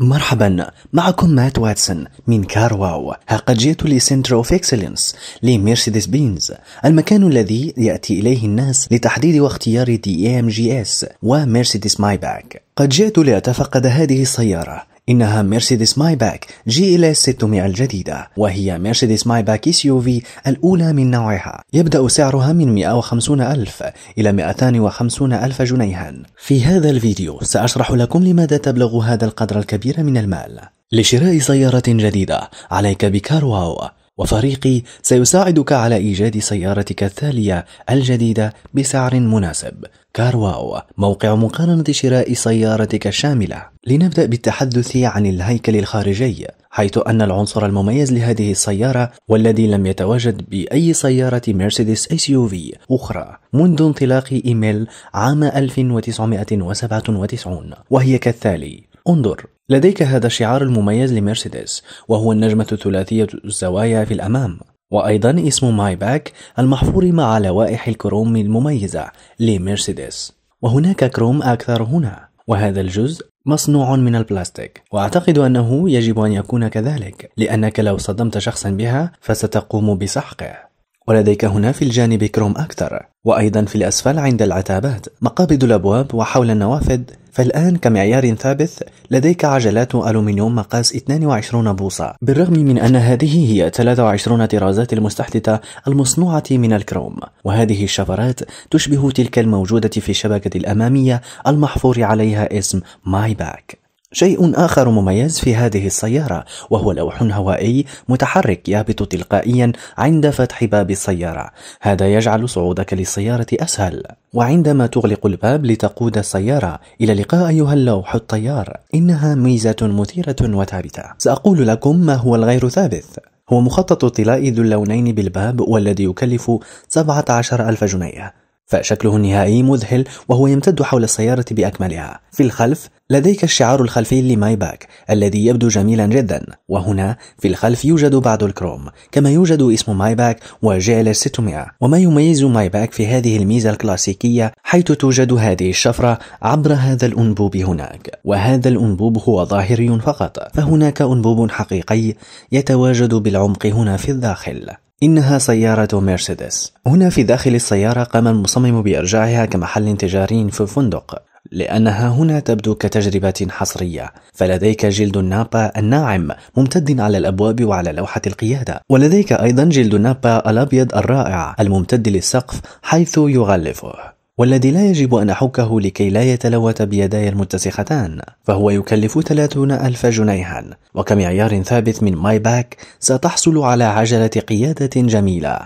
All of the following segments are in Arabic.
مرحبا معكم مات واتسون من كارواو ها قد جئت لسنتر اوف اكسلنس لمرسيدس بينز المكان الذي يأتي إليه الناس لتحديد واختيار دي ام جي اس ومرسيدس ماي باك قد جئت لأتفقد هذه السيارة إنها مرسيدس ماي باك جي ال إس 600 الجديدة وهي مرسيدس ماي باك اس يو في الأولى من نوعها يبدأ سعرها من 150 ألف إلى 250 ألف جنيها في هذا الفيديو سأشرح لكم لماذا تبلغ هذا القدر الكبير من المال لشراء سيارة جديدة عليك بكار واو وفريقي سيساعدك على إيجاد سيارتك الثالية الجديدة بسعر مناسب كارواو موقع مقارنة شراء سيارتك الشاملة لنبدأ بالتحدث عن الهيكل الخارجي حيث أن العنصر المميز لهذه السيارة والذي لم يتواجد بأي سيارة مرسيدس اس يو في أخرى منذ انطلاق إيميل عام 1997 وهي كالتالي انظر لديك هذا الشعار المميز لمرسيدس وهو النجمة ثلاثية الزوايا في الأمام وأيضا اسم ماي باك المحفور مع لوائح الكروم المميزة لمرسيدس وهناك كروم أكثر هنا وهذا الجزء مصنوع من البلاستيك وأعتقد أنه يجب أن يكون كذلك لأنك لو صدمت شخصا بها فستقوم بسحقه ولديك هنا في الجانب كروم أكثر وأيضا في الأسفل عند العتابات مقابض الأبواب وحول النوافذ فالآن كمعيار ثابت لديك عجلات ألومنيوم مقاس 22 بوصة بالرغم من أن هذه هي 23 طرازات المستحدثة المصنوعة من الكروم وهذه الشفرات تشبه تلك الموجودة في الشبكة الأمامية المحفور عليها اسم ماي باك شيء آخر مميز في هذه السيارة وهو لوح هوائي متحرك يهبط تلقائيا عند فتح باب السيارة هذا يجعل صعودك للسيارة أسهل وعندما تغلق الباب لتقود السيارة إلى لقاء أيها اللوح الطيار إنها ميزة مثيرة وثابتة سأقول لكم ما هو الغير ثابت هو مخطط طلاء ذو اللونين بالباب والذي يكلف 17 ألف جنيه فشكله النهائي مذهل وهو يمتد حول السيارة بأكملها في الخلف لديك الشعار الخلفي لماي باك الذي يبدو جميلا جدا وهنا في الخلف يوجد بعض الكروم كما يوجد اسم ماي باك وجيل 600 وما يميز ماي باك في هذه الميزة الكلاسيكية حيث توجد هذه الشفرة عبر هذا الأنبوب هناك وهذا الأنبوب هو ظاهري فقط فهناك أنبوب حقيقي يتواجد بالعمق هنا في الداخل إنها سيارة مرسيدس هنا في داخل السيارة قام المصمم بإرجاعها كمحل تجاري في فندق لأنها هنا تبدو كتجربة حصرية فلديك جلد النابا الناعم ممتد على الأبواب وعلى لوحة القيادة ولديك أيضا جلد النابا الأبيض الرائع الممتد للسقف حيث يغلفه والذي لا يجب أن أحكه لكي لا يتلوث بيداي المتسختان فهو يكلف 30 ألف جنيها وكمعيار ثابت من ماي باك ستحصل على عجلة قيادة جميلة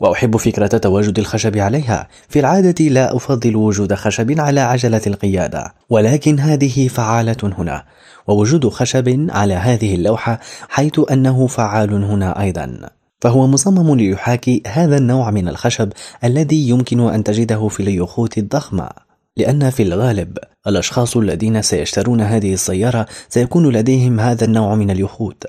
وأحب فكرة تواجد الخشب عليها في العادة لا أفضل وجود خشب على عجلة القيادة ولكن هذه فعالة هنا ووجود خشب على هذه اللوحة حيث أنه فعال هنا أيضا فهو مصمم ليحاكي هذا النوع من الخشب الذي يمكن أن تجده في اليخوت الضخمة لأن في الغالب الأشخاص الذين سيشترون هذه السيارة سيكون لديهم هذا النوع من اليخوت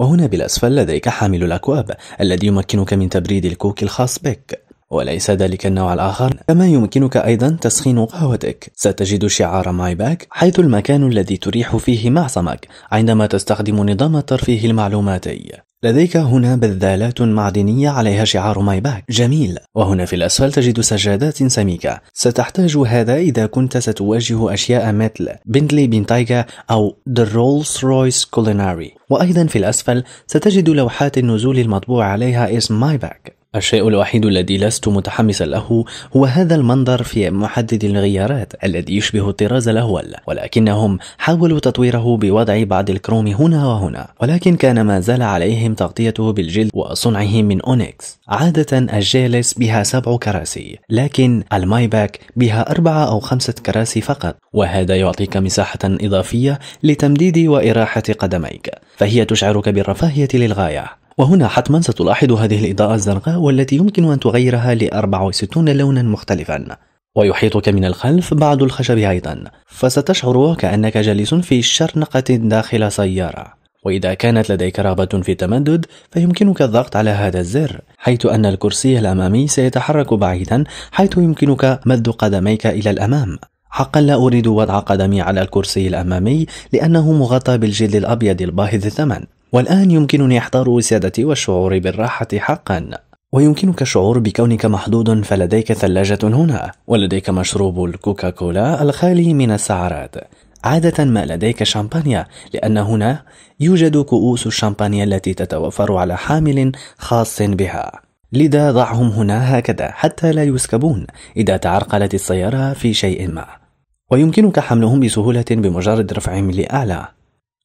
وهنا بالأسفل لديك حامل الأكواب الذي يمكنك من تبريد الكوك الخاص بك وليس ذلك النوع الآخر كما يمكنك أيضا تسخين قهوتك ستجد شعار ماي باك حيث المكان الذي تريح فيه معصمك عندما تستخدم نظام الترفيه المعلوماتي لديك هنا بذالات معدنية عليها شعار مايباك جميل وهنا في الأسفل تجد سجادات سميكة ستحتاج هذا إذا كنت ستواجه أشياء مثل بنتلي بنتايجا أو The Rolls Royce Culinary وأيضا في الأسفل ستجد لوحات النزول المطبوع عليها اسم مايباك الشيء الوحيد الذي لست متحمسا له هو هذا المنظر في محدد الغيارات الذي يشبه الطراز الأول ولكنهم حاولوا تطويره بوضع بعض الكروم هنا وهنا ولكن كان ما زال عليهم تغطيته بالجلد وصنعه من أونيكس عادة الجالس بها سبع كراسي لكن المايباك بها أربعة أو خمسة كراسي فقط وهذا يعطيك مساحة إضافية لتمديد وإراحة قدميك فهي تشعرك بالرفاهية للغاية وهنا حتما ستلاحظ هذه الإضاءة الزرقاء والتي يمكن أن تغيرها ل 64 لونا مختلفا ويحيطك من الخلف بعض الخشب أيضا فستشعر كأنك جالس في شرنقة داخل سيارة وإذا كانت لديك رغبة في التمدد فيمكنك الضغط على هذا الزر حيث أن الكرسي الأمامي سيتحرك بعيدا حيث يمكنك مد قدميك إلى الأمام حقا لا أريد وضع قدمي على الكرسي الأمامي لأنه مغطى بالجلد الأبيض الباهظ الثمن والآن يمكنني إحضار وسادتي والشعور بالراحة حقا ويمكنك الشعور بكونك محدود فلديك ثلاجة هنا ولديك مشروب الكوكاكولا الخالي من السعرات عادة ما لديك شامبانيا لأن هنا يوجد كؤوس الشامبانيا التي تتوفر على حامل خاص بها لذا ضعهم هنا هكذا حتى لا يسكبون إذا تعرقلت السيارة في شيء ما ويمكنك حملهم بسهولة بمجرد رفعهم لأعلى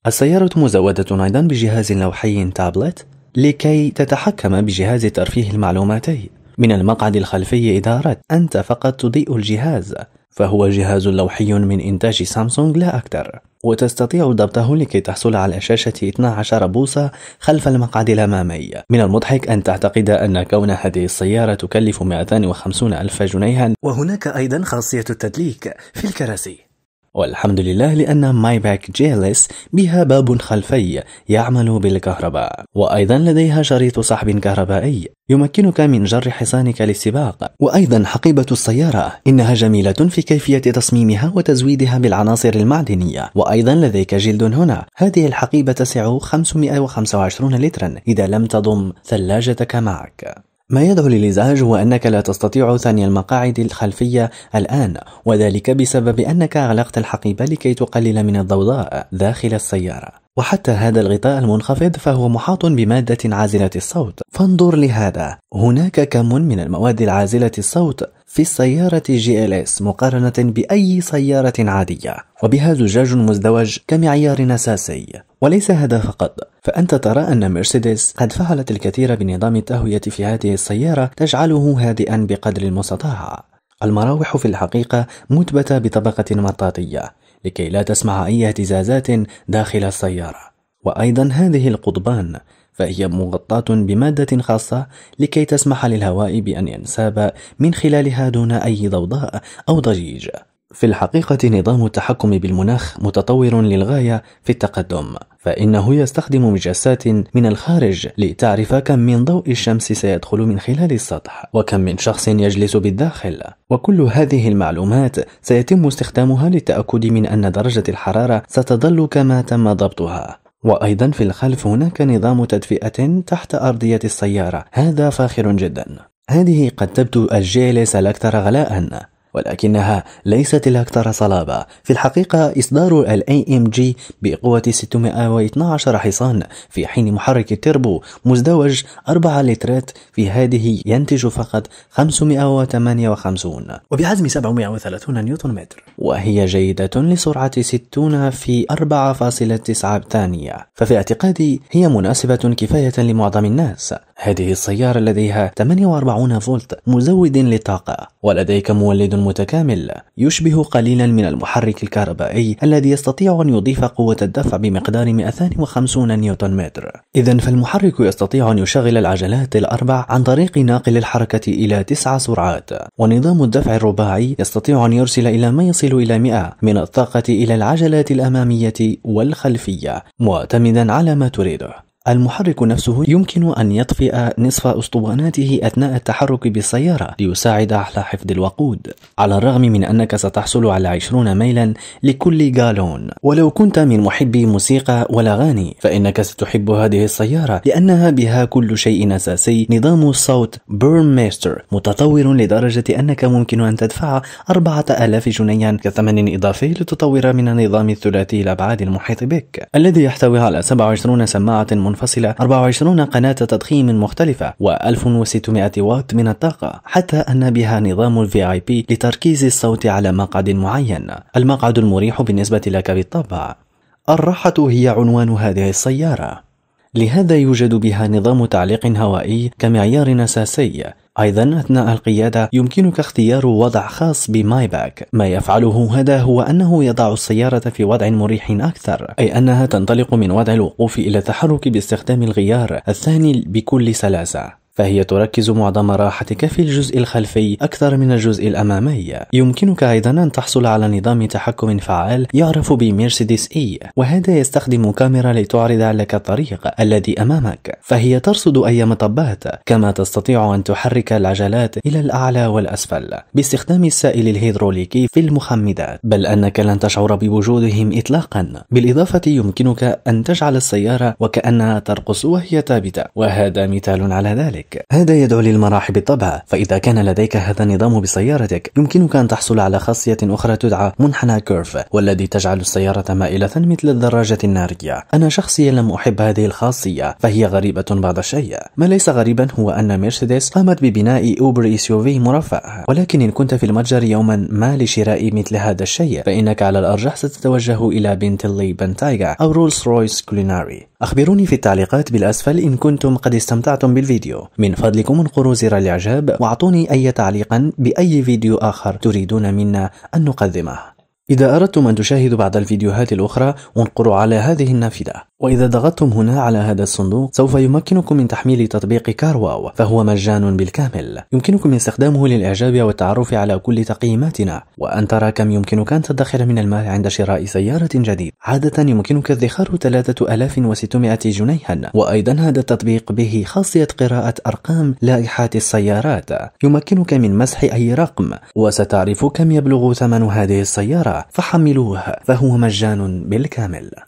السيارة مزودة أيضا بجهاز لوحي تابلت لكي تتحكم بجهاز الترفيه المعلوماتي من المقعد الخلفي إدارة أنت فقط تضيء الجهاز فهو جهاز لوحي من إنتاج سامسونج لا أكثر وتستطيع ضبطه لكي تحصل على شاشة 12 بوصة خلف المقعد الأمامي من المضحك أن تعتقد أن كون هذه السيارة تكلف 250 ألف جنيها وهناك أيضا خاصية التدليك في الكراسي والحمد لله لأن ماي باك جيلس بها باب خلفي يعمل بالكهرباء وأيضا لديها شريط سحب كهربائي يمكنك من جر حصانك للسباق وأيضا حقيبة السيارة إنها جميلة في كيفية تصميمها وتزويدها بالعناصر المعدنية وأيضا لديك جلد هنا هذه الحقيبة تسع 525 لترا إذا لم تضم ثلاجتك معك ما يدعو للإزعاج هو أنك لا تستطيع ثاني المقاعد الخلفية الآن وذلك بسبب أنك أغلقت الحقيبة لكي تقلل من الضوضاء داخل السيارة وحتى هذا الغطاء المنخفض فهو محاط بمادة عازلة الصوت فانظر لهذا هناك كم من المواد العازلة الصوت في السيارة جي ال اس مقارنة بأي سيارة عادية وبها زجاج مزدوج كمعيار أساسي وليس هذا فقط فأنت ترى أن مرسيدس قد فعلت الكثير بنظام التهوية في هذه السيارة تجعله هادئا بقدر المستطاع المراوح في الحقيقة مثبتة بطبقة مطاطية لكي لا تسمع أي اهتزازات داخل السيارة وأيضا هذه القضبان فهي مغطاة بمادة خاصة لكي تسمح للهواء بأن ينساب من خلالها دون أي ضوضاء أو ضجيج في الحقيقة نظام التحكم بالمناخ متطور للغاية في التقدم فإنه يستخدم مجسات من الخارج لتعرف كم من ضوء الشمس سيدخل من خلال السطح وكم من شخص يجلس بالداخل وكل هذه المعلومات سيتم استخدامها للتأكد من أن درجة الحرارة ستظل كما تم ضبطها وأيضا في الخلف هناك نظام تدفئة تحت أرضية السيارة هذا فاخر جدا هذه قد تبدو الجيلس الأكثر غلاء ولكنها ليست الأكثر صلابة في الحقيقة إصدار الـ AMG بقوة 612 حصان في حين محرك التربو مزدوج 4 لترات في هذه ينتج فقط 558 وبعزم 730 نيوتن متر وهي جيدة لسرعة 60 في 4.9 ثانية ففي اعتقادي هي مناسبة كفاية لمعظم الناس هذه السيارة لديها 48 فولت مزود للطاقة ولديك مولد متكامل يشبه قليلا من المحرك الكهربائي الذي يستطيع أن يضيف قوة الدفع بمقدار 250 نيوتن متر إذا فالمحرك يستطيع أن يشغل العجلات الأربع عن طريق ناقل الحركة إلى تسع سرعات ونظام الدفع الرباعي يستطيع أن يرسل إلى ما يصل إلى 100 من الطاقة إلى العجلات الأمامية والخلفية معتمدا على ما تريده المحرك نفسه يمكن أن يطفئ نصف أسطواناته أثناء التحرك بالسيارة ليساعد على حفظ الوقود على الرغم من أنك ستحصل على 20 ميلا لكل جالون ولو كنت من محبي موسيقى والأغاني فإنك ستحب هذه السيارة لأنها بها كل شيء أساسي نظام الصوت بيرن متطور لدرجة أنك ممكن أن تدفع 4000 جنيه كثمن إضافي لتطور من النظام الثلاثي الأبعاد المحيط بك الذي يحتوي على 27 سماعة منفصلة 24 قناة تضخيم مختلفة و1600 واط من الطاقة حتى أن بها نظام الفي اي بي لتركيز الصوت على مقعد معين المقعد المريح بالنسبة لك بالطبع الراحة هي عنوان هذه السيارة لهذا يوجد بها نظام تعليق هوائي كمعيار أساسي أيضا أثناء القيادة يمكنك اختيار وضع خاص بماي باك ما يفعله هذا هو أنه يضع السيارة في وضع مريح أكثر أي أنها تنطلق من وضع الوقوف إلى التحرك باستخدام الغيار الثاني بكل سلاسة فهي تركز معظم راحتك في الجزء الخلفي أكثر من الجزء الأمامي يمكنك أيضا أن تحصل على نظام تحكم فعال يعرف بميرسيدس إي وهذا يستخدم كاميرا لتعرض لك الطريق الذي أمامك فهي ترصد أي مطبات كما تستطيع أن تحرك العجلات إلى الأعلى والأسفل باستخدام السائل الهيدروليكي في المخمدات بل أنك لن تشعر بوجودهم إطلاقا بالإضافة يمكنك أن تجعل السيارة وكأنها ترقص وهي ثابتة وهذا مثال على ذلك سيارتك هذا يدعو للمراح بالطبع فإذا كان لديك هذا النظام بسيارتك يمكنك أن تحصل على خاصية أخرى تدعى منحنى كيرف والذي تجعل السيارة مائلة مثل الدراجة النارية أنا شخصيا لم أحب هذه الخاصية فهي غريبة بعض الشيء ما ليس غريبا هو أن مرسيدس قامت ببناء أوبر إي في مرفه ولكن إن كنت في المتجر يوما ما لشراء مثل هذا الشيء فإنك على الأرجح ستتوجه إلى بنتلي بنتايغا أو رولز رويس كوليناري أخبروني في التعليقات بالأسفل إن كنتم قد استمتعتم بالفيديو من فضلكم انقروا زر الاعجاب واعطوني اي تعليق باي فيديو اخر تريدون منا ان نقدمه إذا أردتم أن تشاهدوا بعض الفيديوهات الأخرى انقروا على هذه النافذة وإذا ضغطتم هنا على هذا الصندوق سوف يمكنكم من تحميل تطبيق كارواو فهو مجان بالكامل يمكنكم استخدامه للإعجاب والتعرف على كل تقييماتنا وأن ترى كم يمكنك أن تدخر من المال عند شراء سيارة جديد عادة يمكنك ادخار 3600 جنيها وأيضا هذا التطبيق به خاصية قراءة أرقام لائحات السيارات يمكنك من مسح أي رقم وستعرف كم يبلغ ثمن هذه السيارة فحملوه فهو مجان بالكامل